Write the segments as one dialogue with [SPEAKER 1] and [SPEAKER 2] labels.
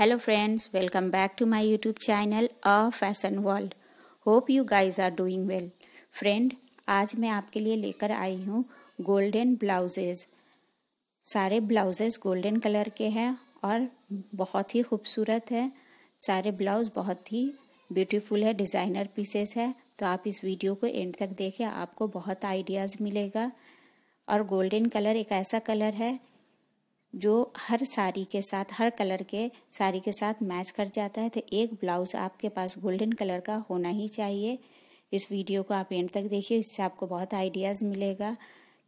[SPEAKER 1] Hello friends welcome back to my YouTube channel a fashion world hope you guys are doing well friend आज मैं आपके लिए लेकर आई हूँ गोल्डन ब्लाउजेज सारे ब्लाउजेज गोल्डन कलर के हैं और बहुत ही खूबसूरत है सारे ब्लाउज बहुत ही ब्यूटीफुल है डिज़ाइनर पीसेस है तो आप इस वीडियो को एंड तक देखें आपको बहुत आइडियाज़ मिलेगा और गोल्डन कलर एक ऐसा कलर है जो हर साड़ी के साथ हर कलर के साड़ी के साथ मैच कर जाता है तो एक ब्लाउज़ आपके पास गोल्डन कलर का होना ही चाहिए इस वीडियो को आप एंड तक देखिए इससे आपको बहुत आइडियाज़ मिलेगा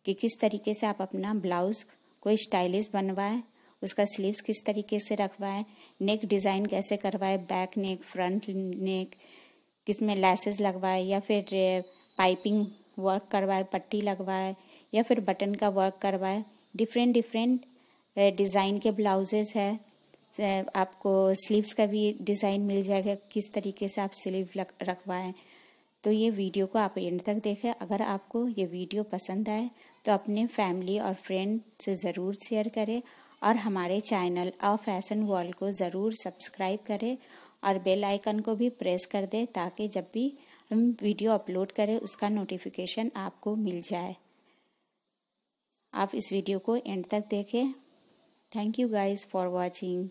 [SPEAKER 1] कि किस तरीके से आप अपना ब्लाउज़ कोई स्टाइलिश बनवाएं उसका स्लीव्स किस तरीके से रखवाएं नेक डिज़ाइन कैसे करवाएं बैक नेक फ्रंट नेक किस में लेसेस लगवाएं या फिर पाइपिंग वर्क करवाएं पट्टी लगवाएं या फिर बटन का वर्क करवाएं डिफरेंट डिफरेंट डिज़ाइन के ब्लाउजेज़ है आपको स्लीव्स का भी डिज़ाइन मिल जाएगा किस तरीके से आप स्लीव रखवाएं तो ये वीडियो को आप एंड तक देखें अगर आपको ये वीडियो पसंद आए तो अपने फैमिली और फ्रेंड से ज़रूर शेयर करें और हमारे चैनल अ फैशन वर्ल्ड को ज़रूर सब्सक्राइब करें और बेल आइकन को भी प्रेस कर दें ताकि जब भी हम वीडियो अपलोड करें उसका नोटिफिकेशन आपको मिल जाए आप इस वीडियो को एंड तक देखें Thank you guys for watching.